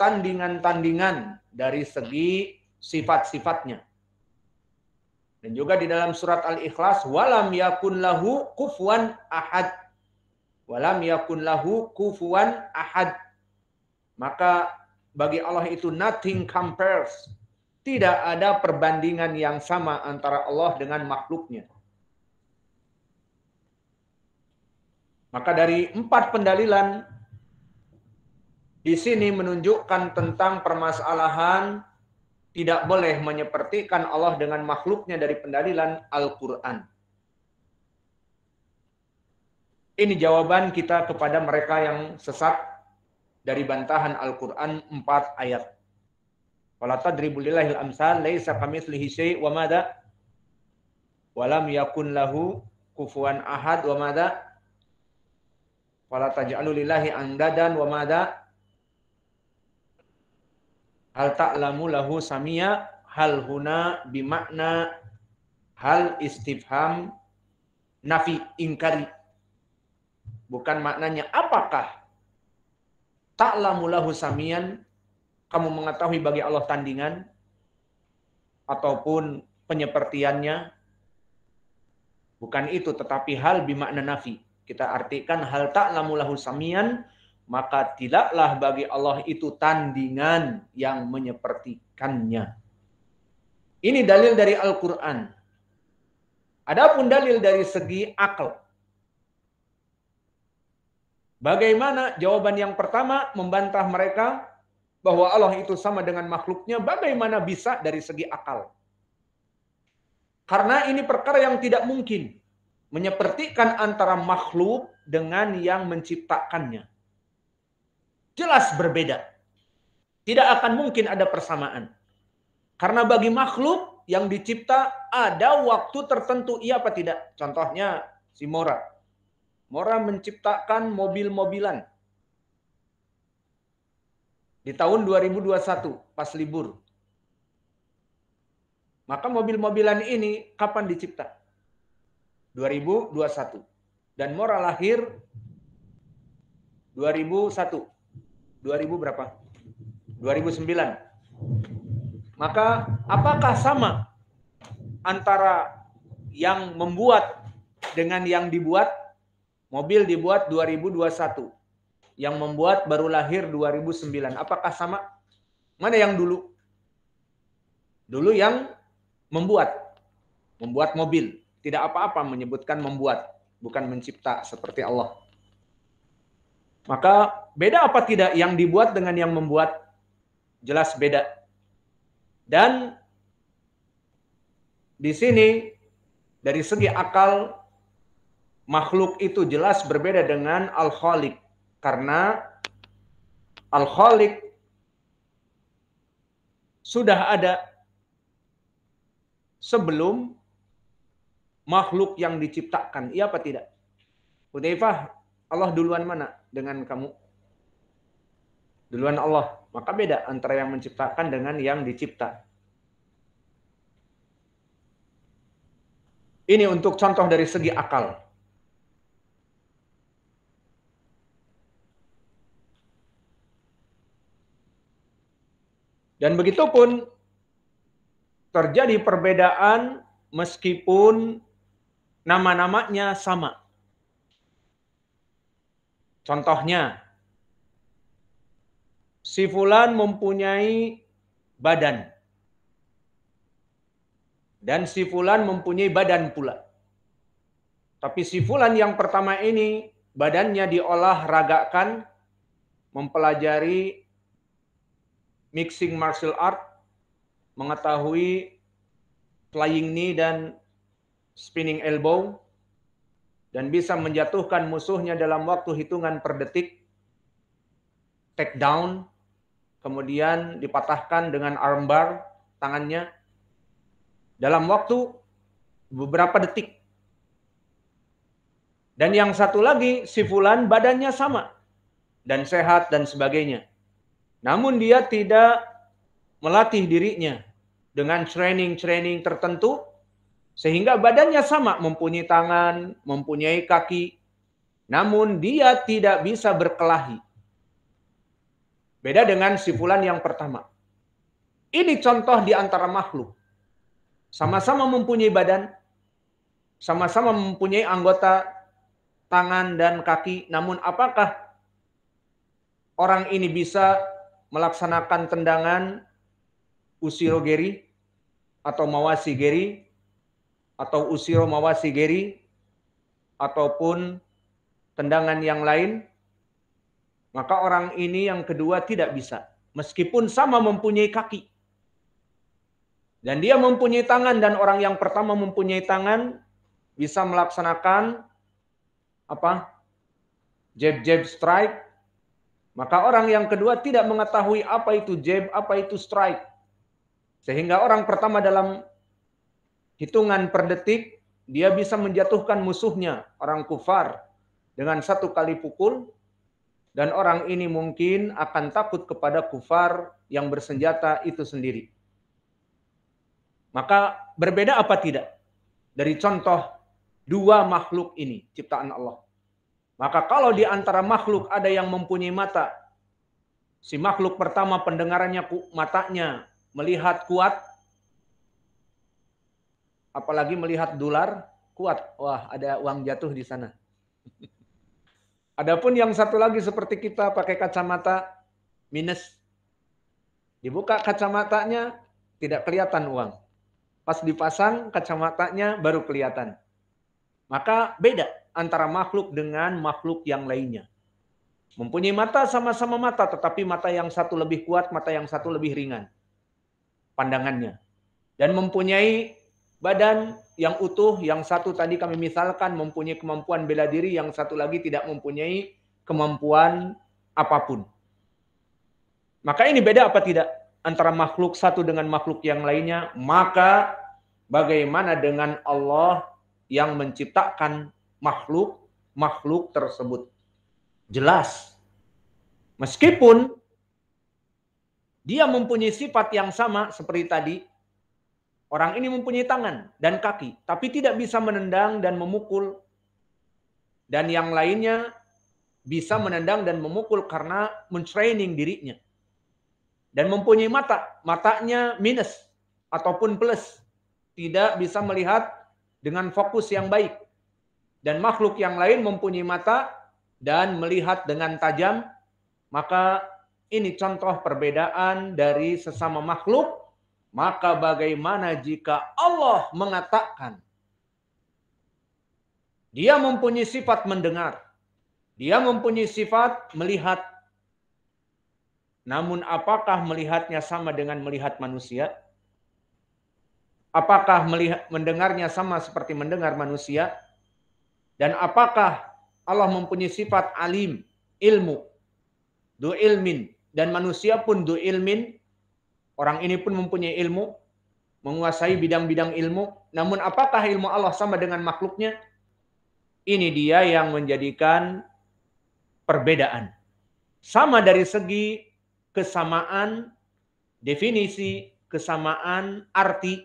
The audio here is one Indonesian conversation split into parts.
tandingan-tandingan dari segi sifat-sifatnya. Dan juga di dalam surat Al-Ikhlas, walam yakun lahu kufuan ahad. Walam yakun lahu kufuan ahad. Maka bagi Allah itu nothing compares. Tidak ada perbandingan yang sama antara Allah dengan makhluknya. Maka dari empat pendalilan di sini menunjukkan tentang permasalahan tidak boleh menyepertikan Allah dengan makhluknya dari pendalilan Al-Quran. Ini jawaban kita kepada mereka yang sesat dari bantahan Al-Quran 4 ayat. Wala tadribu amsal laisa kamitslihi syai' wa madza walam yakun lahu kufuan ahad wa madza wala taj'alu lillahi andadan wa Hal ta'lamu lahu samia hal huna bimakna hal istifham nafi ingkari. Bukan maknanya apakah ta'lamu lahu samian kamu mengetahui bagi Allah tandingan ataupun penyepertiannya bukan itu tetapi hal bimakna nafi kita artikan hal ta'lamu lahu samian maka tidaklah bagi Allah itu tandingan yang menyepertikannya. Ini dalil dari Al-Quran. Adapun dalil dari segi akal. Bagaimana jawaban yang pertama membantah mereka bahwa Allah itu sama dengan makhluknya, bagaimana bisa dari segi akal? Karena ini perkara yang tidak mungkin menyepertikan antara makhluk dengan yang menciptakannya jelas berbeda. Tidak akan mungkin ada persamaan. Karena bagi makhluk yang dicipta ada waktu tertentu iya apa tidak? Contohnya si Mora. Mora menciptakan mobil-mobilan. Di tahun 2021 pas libur. Maka mobil-mobilan ini kapan dicipta? 2021. Dan Mora lahir 2001. 2000 berapa? 2009. Maka apakah sama antara yang membuat dengan yang dibuat? Mobil dibuat 2021. Yang membuat baru lahir 2009. Apakah sama? Mana yang dulu? Dulu yang membuat. Membuat mobil. Tidak apa-apa menyebutkan membuat. Bukan mencipta seperti Allah. Maka beda apa tidak yang dibuat dengan yang membuat? Jelas beda. Dan di sini dari segi akal makhluk itu jelas berbeda dengan alkoholik karena alkoholik sudah ada sebelum makhluk yang diciptakan. Iya apa tidak? Hudzaifah Allah duluan mana dengan kamu? Duluan Allah. Maka beda antara yang menciptakan dengan yang dicipta. Ini untuk contoh dari segi akal. Dan begitu pun terjadi perbedaan meskipun nama-namanya sama. Contohnya, si Fulan mempunyai badan. Dan si Fulan mempunyai badan pula. Tapi si Fulan yang pertama ini badannya diolah ragakan, mempelajari mixing martial art, mengetahui flying knee dan spinning elbow, dan bisa menjatuhkan musuhnya dalam waktu hitungan per detik, take down, kemudian dipatahkan dengan armbar tangannya dalam waktu beberapa detik. Dan yang satu lagi, si Fulan badannya sama dan sehat dan sebagainya. Namun dia tidak melatih dirinya dengan training-training tertentu sehingga badannya sama mempunyai tangan, mempunyai kaki, namun dia tidak bisa berkelahi. Beda dengan si yang pertama. Ini contoh di antara makhluk. Sama-sama mempunyai badan, sama-sama mempunyai anggota tangan dan kaki, namun apakah orang ini bisa melaksanakan tendangan usirogeri atau mawasi geri atau usiro mawasi geri ataupun tendangan yang lain, maka orang ini yang kedua tidak bisa. Meskipun sama mempunyai kaki. Dan dia mempunyai tangan dan orang yang pertama mempunyai tangan bisa melaksanakan apa? jab jab strike. Maka orang yang kedua tidak mengetahui apa itu jab, apa itu strike. Sehingga orang pertama dalam hitungan per detik dia bisa menjatuhkan musuhnya orang kufar dengan satu kali pukul dan orang ini mungkin akan takut kepada kufar yang bersenjata itu sendiri. Maka berbeda apa tidak dari contoh dua makhluk ini ciptaan Allah. Maka kalau di antara makhluk ada yang mempunyai mata, si makhluk pertama pendengarannya matanya melihat kuat, apalagi melihat dolar kuat. Wah, ada uang jatuh di sana. Adapun yang satu lagi seperti kita pakai kacamata minus. Dibuka kacamatanya tidak kelihatan uang. Pas dipasang kacamatanya baru kelihatan. Maka beda antara makhluk dengan makhluk yang lainnya. Mempunyai mata sama-sama mata tetapi mata yang satu lebih kuat, mata yang satu lebih ringan pandangannya. Dan mempunyai Badan yang utuh, yang satu tadi kami misalkan mempunyai kemampuan bela diri, yang satu lagi tidak mempunyai kemampuan apapun. Maka ini beda apa tidak antara makhluk satu dengan makhluk yang lainnya? Maka bagaimana dengan Allah yang menciptakan makhluk makhluk tersebut? Jelas. Meskipun dia mempunyai sifat yang sama seperti tadi, Orang ini mempunyai tangan dan kaki, tapi tidak bisa menendang dan memukul. Dan yang lainnya bisa menendang dan memukul karena mentraining dirinya. Dan mempunyai mata, matanya minus ataupun plus. Tidak bisa melihat dengan fokus yang baik. Dan makhluk yang lain mempunyai mata dan melihat dengan tajam. Maka ini contoh perbedaan dari sesama makhluk maka bagaimana jika Allah mengatakan dia mempunyai sifat mendengar, dia mempunyai sifat melihat. Namun apakah melihatnya sama dengan melihat manusia? Apakah melihat mendengarnya sama seperti mendengar manusia? Dan apakah Allah mempunyai sifat alim, ilmu, du dan manusia pun du Orang ini pun mempunyai ilmu, menguasai bidang-bidang ilmu. Namun apakah ilmu Allah sama dengan makhluknya? Ini dia yang menjadikan perbedaan. Sama dari segi kesamaan definisi, kesamaan arti,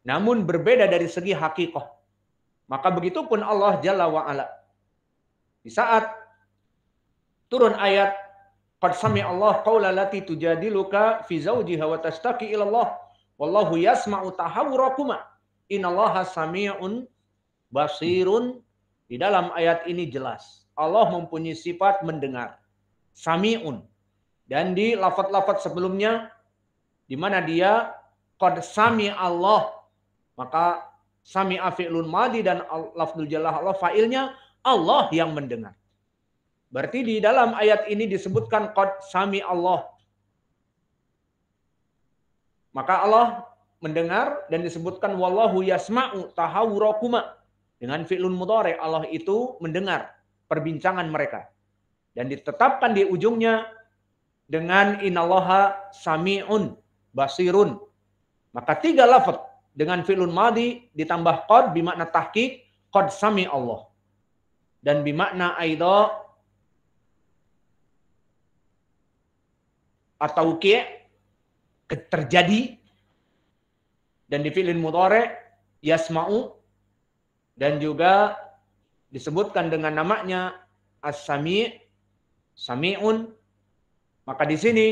namun berbeda dari segi hakikoh. Maka begitupun Allah Jalla wa'ala. Di saat turun ayat Qad sami Allah qawla lati tujadiluka fi zawjiha wa tashtaki ila Allah wallahu yasma'u tahawurakuma. Innallaha sami'un basirun. Di dalam ayat ini jelas Allah mempunyai sifat mendengar. Sami'un. Dan di lafat-lafat sebelumnya di mana dia qad sami Allah maka sami afi'lun madi dan lafzul jalla Allah failnya Allah yang mendengar. Berarti di dalam ayat ini disebutkan qad sami Allah. Maka Allah mendengar dan disebutkan wallahu yasma'u tahawurakuma. Dengan fi'lun mudhari Allah itu mendengar perbincangan mereka. Dan ditetapkan di ujungnya dengan inallaha sami'un basirun. Maka tiga lafaz dengan fi'lun madi ditambah qad bimakna tahqiq qad sami Allah. Dan bimakna aidha atau ke terjadi dan di fi'lin mudhari yasma'u dan juga disebutkan dengan namanya as-sami' sami'un maka di sini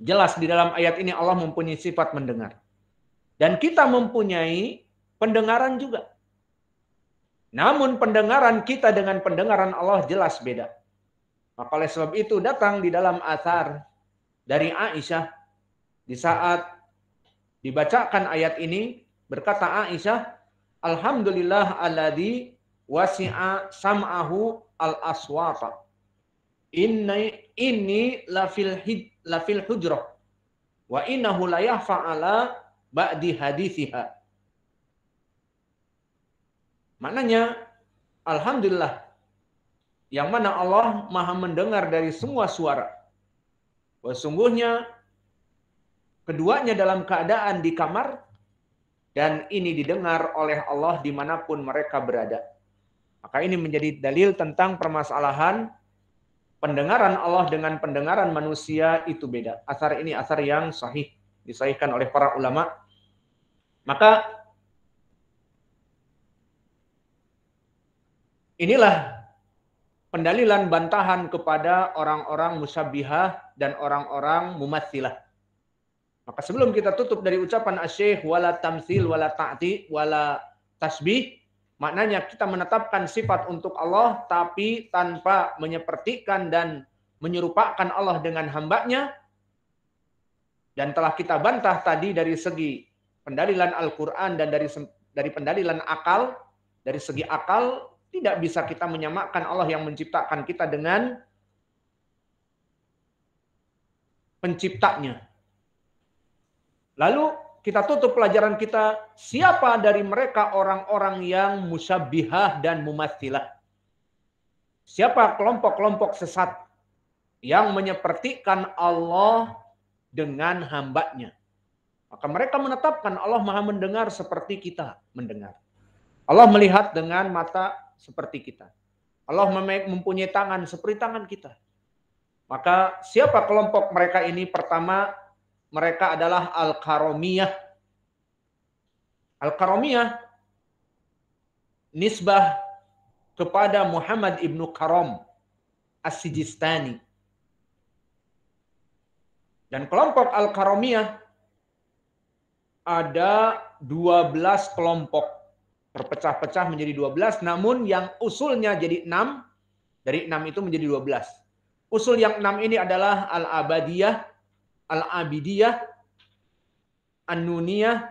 jelas di dalam ayat ini Allah mempunyai sifat mendengar dan kita mempunyai pendengaran juga namun pendengaran kita dengan pendengaran Allah jelas beda maka oleh sebab itu datang di dalam asar dari Aisyah di saat dibacakan ayat ini berkata Aisyah Alhamdulillah alladzi wasi'a sam'ahu al-aswata. Inni inni lafil hid, lafil hujrah wa innahu la yahfa'ala ala ba'di hadithiha. Maknanya alhamdulillah yang mana Allah Maha mendengar dari semua suara bahwa sungguhnya keduanya dalam keadaan di kamar dan ini didengar oleh Allah dimanapun mereka berada. Maka ini menjadi dalil tentang permasalahan pendengaran Allah dengan pendengaran manusia itu beda. Asar ini asar yang sahih, disahihkan oleh para ulama. Maka inilah pendalilan bantahan kepada orang-orang musabihah dan orang-orang mumatsilah. Maka sebelum kita tutup dari ucapan asyih wala tamsil wala ta'ti wala tasbih, maknanya kita menetapkan sifat untuk Allah tapi tanpa menyepertikan dan menyerupakan Allah dengan hambanya. Dan telah kita bantah tadi dari segi pendalilan Al-Quran dan dari dari pendalilan akal, dari segi akal tidak bisa kita menyamakan Allah yang menciptakan kita dengan penciptanya. Lalu kita tutup pelajaran kita, siapa dari mereka orang-orang yang musyabihah dan mumastilah? Siapa kelompok-kelompok sesat yang menyepertikan Allah dengan hambanya? Maka mereka menetapkan Allah maha mendengar seperti kita mendengar. Allah melihat dengan mata seperti kita. Allah ya. mempunyai tangan seperti tangan kita. Maka siapa kelompok mereka ini? Pertama, mereka adalah Al-Karomiyah. Al-Karomiyah nisbah kepada Muhammad ibnu Karom As-Sijistani. Dan kelompok Al-Karomiyah ada 12 kelompok terpecah-pecah menjadi 12, namun yang usulnya jadi 6, dari 6 itu menjadi 12. Usul yang 6 ini adalah Al-Abadiyah, Al-Abidiyah, An-Nuniyah,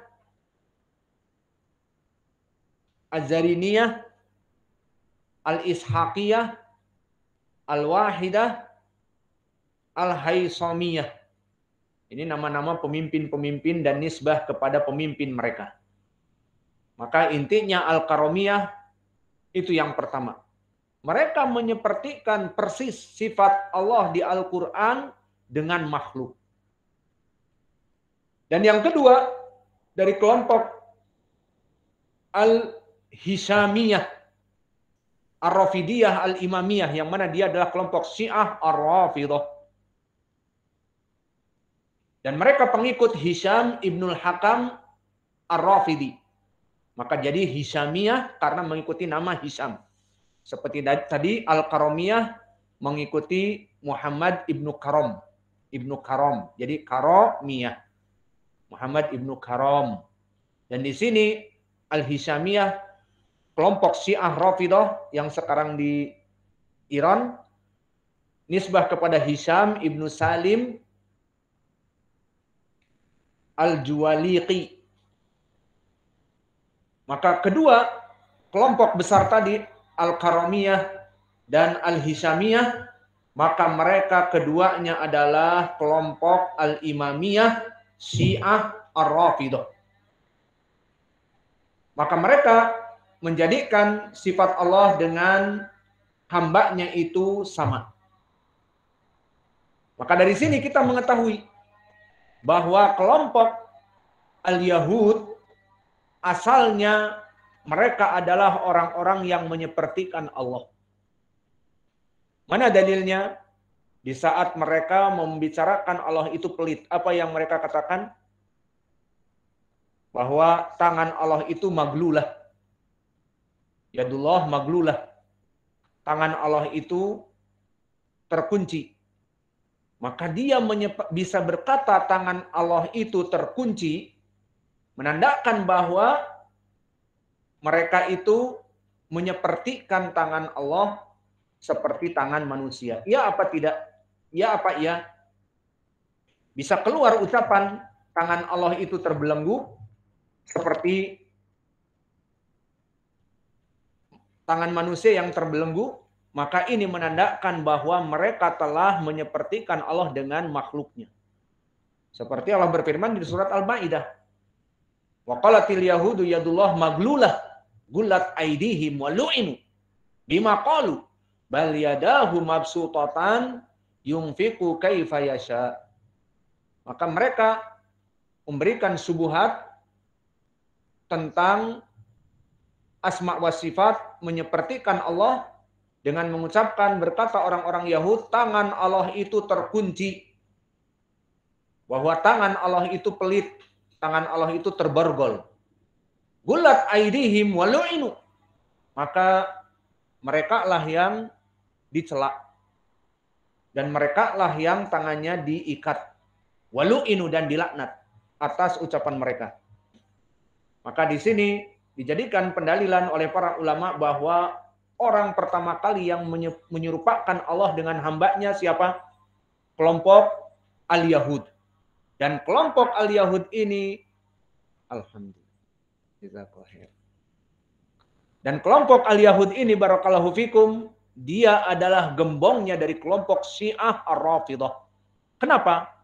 Az-Zariniyah, Al-Ishaqiyah, Al-Wahidah, al haysamiyah Ini nama-nama pemimpin-pemimpin dan nisbah kepada pemimpin mereka. Maka intinya Al-Karomiyah itu yang pertama. Mereka menyepertikan persis sifat Allah di Al-Quran dengan makhluk. Dan yang kedua dari kelompok Al-Hisamiyah Ar-Rafidiyah Al-Imamiyah yang mana dia adalah kelompok Syiah Ar-Rafidah. Dan mereka pengikut Hisham Ibnul Hakam Ar-Rafidi. Maka jadi Hisamiyah karena mengikuti nama Hisam. Seperti tadi Al-Karomiyah mengikuti Muhammad Ibnu Karom. Ibnu Karom. Jadi Karomiyah. Muhammad Ibnu Karom. Dan di sini Al-Hisamiyah kelompok Syiah Rafidah yang sekarang di Iran nisbah kepada hisam Ibnu Salim Al-Juwaliqi maka kedua kelompok besar tadi Al-Karamiyah dan al Hisamiyah maka mereka keduanya adalah kelompok Al-Imamiyah Syiah Ar-Rafidah. Maka mereka menjadikan sifat Allah dengan hambanya itu sama. Maka dari sini kita mengetahui bahwa kelompok Al-Yahud asalnya mereka adalah orang-orang yang menyepertikan Allah. Mana dalilnya? Di saat mereka membicarakan Allah itu pelit, apa yang mereka katakan? Bahwa tangan Allah itu maglulah. Yadullah maglulah. Tangan Allah itu terkunci. Maka dia bisa berkata tangan Allah itu terkunci Menandakan bahwa mereka itu menyepertikan tangan Allah seperti tangan manusia. Ya apa tidak? Ya apa ya? Bisa keluar ucapan tangan Allah itu terbelenggu seperti tangan manusia yang terbelenggu, maka ini menandakan bahwa mereka telah menyepertikan Allah dengan makhluknya. Seperti Allah berfirman di surat Al-Maidah, Wa qalatil yahudu yadullah maglulah gulat aidihim wa lu'inu bima qalu bal yadahu mabsutatan yunfiqu kaifa yasha. Maka mereka memberikan subuhat tentang asma wa sifat menyepertikan Allah dengan mengucapkan berkata orang-orang Yahud tangan Allah itu terkunci bahwa tangan Allah itu pelit tangan Allah itu terborgol. Gulat aidihim walu'inu. Maka mereka lah yang dicela dan mereka lah yang tangannya diikat walu'inu dan dilaknat atas ucapan mereka. Maka di sini dijadikan pendalilan oleh para ulama bahwa orang pertama kali yang menyerupakan Allah dengan hambanya siapa? Kelompok Al-Yahud. Dan kelompok al-Yahud ini, Alhamdulillah. Dan kelompok al-Yahud ini, Barakallahu Fikum, dia adalah gembongnya dari kelompok Syiah Ar-Rafidah. Kenapa?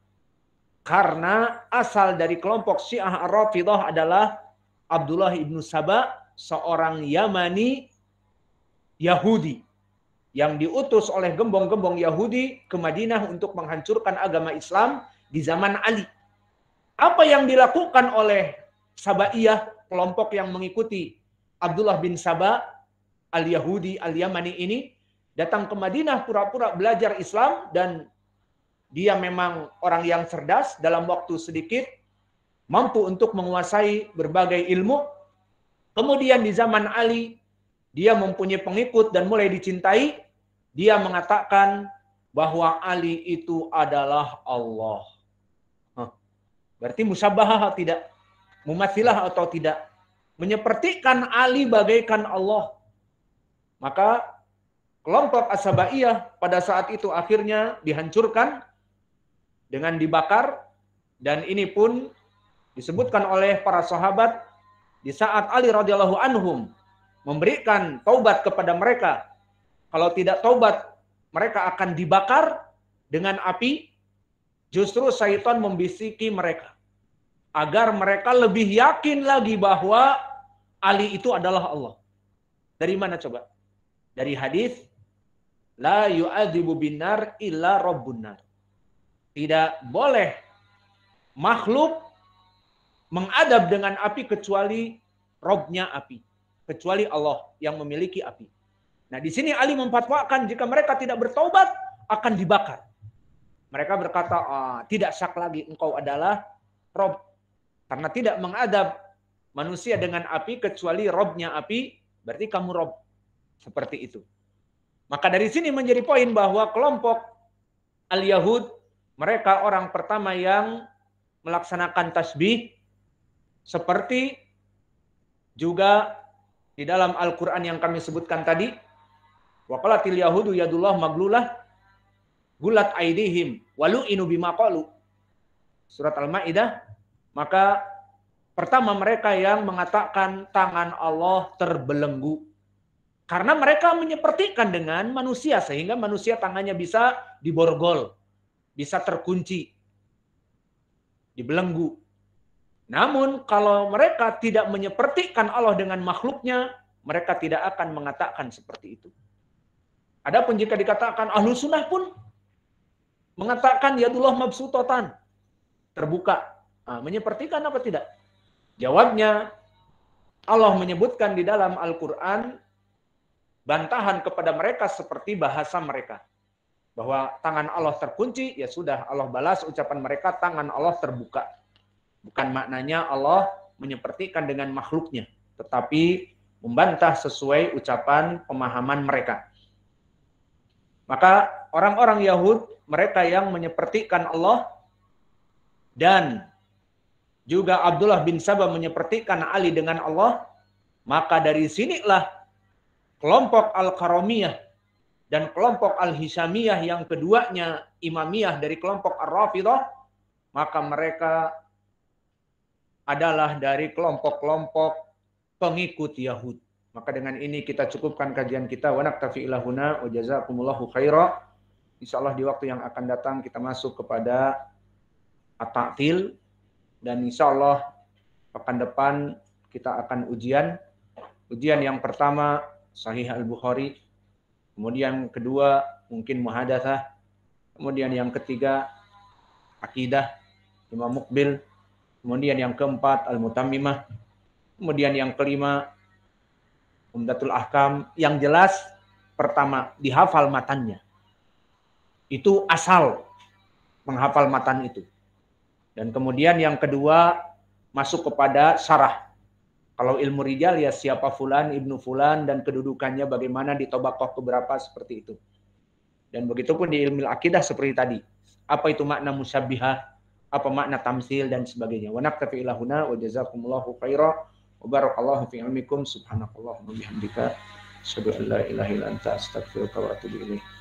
Karena asal dari kelompok Syiah Ar-Rafidah adalah Abdullah ibnu Saba, seorang Yamani Yahudi yang diutus oleh gembong-gembong Yahudi ke Madinah untuk menghancurkan agama Islam di zaman Ali. Apa yang dilakukan oleh Sabaiyah, kelompok yang mengikuti Abdullah bin Sabah al-Yahudi al-Yamani ini, datang ke Madinah pura-pura belajar Islam dan dia memang orang yang cerdas dalam waktu sedikit, mampu untuk menguasai berbagai ilmu. Kemudian di zaman Ali, dia mempunyai pengikut dan mulai dicintai. Dia mengatakan bahwa Ali itu adalah Allah. Berarti musabahah tidak mumathilah atau tidak menyepertikan Ali bagaikan Allah. Maka kelompok Asabaiyah pada saat itu akhirnya dihancurkan dengan dibakar dan ini pun disebutkan oleh para sahabat di saat Ali radhiyallahu anhum memberikan taubat kepada mereka. Kalau tidak taubat, mereka akan dibakar dengan api Justru syaitan membisiki mereka. Agar mereka lebih yakin lagi bahwa Ali itu adalah Allah. Dari mana coba? Dari hadis La yu'adzibu binar illa rabbunar. Tidak boleh makhluk mengadab dengan api kecuali robnya api. Kecuali Allah yang memiliki api. Nah di sini Ali memfatwakan jika mereka tidak bertobat akan dibakar. Mereka berkata, ah, tidak syak lagi engkau adalah Rob. Karena tidak mengadab manusia dengan api kecuali Robnya api, berarti kamu Rob. Seperti itu. Maka dari sini menjadi poin bahwa kelompok Al-Yahud, mereka orang pertama yang melaksanakan tasbih seperti juga di dalam Al-Quran yang kami sebutkan tadi. Wakalatil Yahudu yadullah maglulah gulat aidihim walu inu bima Surat Al-Maidah maka pertama mereka yang mengatakan tangan Allah terbelenggu karena mereka menyepertikan dengan manusia sehingga manusia tangannya bisa diborgol, bisa terkunci, dibelenggu. Namun kalau mereka tidak menyepertikan Allah dengan makhluknya, mereka tidak akan mengatakan seperti itu. Adapun jika dikatakan ahlu sunnah pun Mengatakan yadullah mabsutotan. Terbuka. Nah, menyepertikan apa tidak? Jawabnya, Allah menyebutkan di dalam Al-Quran bantahan kepada mereka seperti bahasa mereka. Bahwa tangan Allah terkunci, ya sudah Allah balas ucapan mereka, tangan Allah terbuka. Bukan maknanya Allah menyepertikan dengan makhluknya, tetapi membantah sesuai ucapan pemahaman mereka. Maka orang-orang Yahud mereka yang menyepertikan Allah dan juga Abdullah bin Sabah menyepertikan Ali dengan Allah, maka dari sinilah kelompok Al-Karamiyah dan kelompok Al-Hisamiyah yang keduanya Imamiyah dari kelompok Ar-Rafidah, maka mereka adalah dari kelompok-kelompok pengikut Yahud. Maka dengan ini kita cukupkan kajian kita. Wa naktafi ilahuna wa jazakumullahu khairah. Insya Allah di waktu yang akan datang kita masuk kepada at dan insya Allah pekan depan kita akan ujian. Ujian yang pertama Sahih Al-Bukhari, kemudian kedua mungkin muhadatsah, kemudian yang ketiga akidah Imam Mukbil, kemudian yang keempat al mutamimah kemudian yang kelima Umdatul Ahkam. Yang jelas pertama dihafal matanya. Itu asal menghafal matan itu. Dan kemudian yang kedua masuk kepada sarah. Kalau ilmu rijal ya siapa fulan, ibnu fulan dan kedudukannya bagaimana di tobakoh keberapa seperti itu. Dan begitu pun di ilmu akidah seperti tadi. Apa itu makna musyabihah, apa makna tamsil dan sebagainya. Wa naktafi ilahuna wa jazakumullahu khaira wa barakallahu fi ilmikum subhanakallahumma bihamdika subhanallah an la ilaha illa wa atubu ilaik.